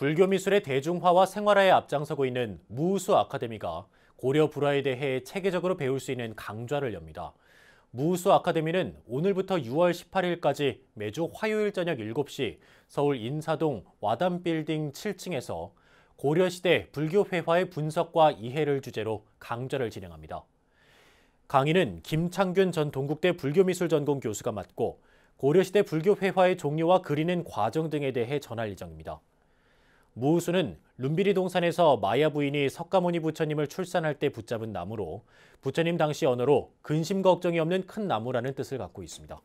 불교 미술의 대중화와 생활화에 앞장서고 있는 무우수 아카데미가 고려 불화에 대해 체계적으로 배울 수 있는 강좌를 엽니다. 무우수 아카데미는 오늘부터 6월 18일까지 매주 화요일 저녁 7시 서울 인사동 와담빌딩 7층에서 고려시대 불교 회화의 분석과 이해를 주제로 강좌를 진행합니다. 강의는 김창균 전 동국대 불교미술 전공 교수가 맡고 고려시대 불교 회화의 종류와 그리는 과정 등에 대해 전할 예정입니다. 무우수는 룸비리 동산에서 마야 부인이 석가모니 부처님을 출산할 때 붙잡은 나무로 부처님 당시 언어로 근심 걱정이 없는 큰 나무라는 뜻을 갖고 있습니다.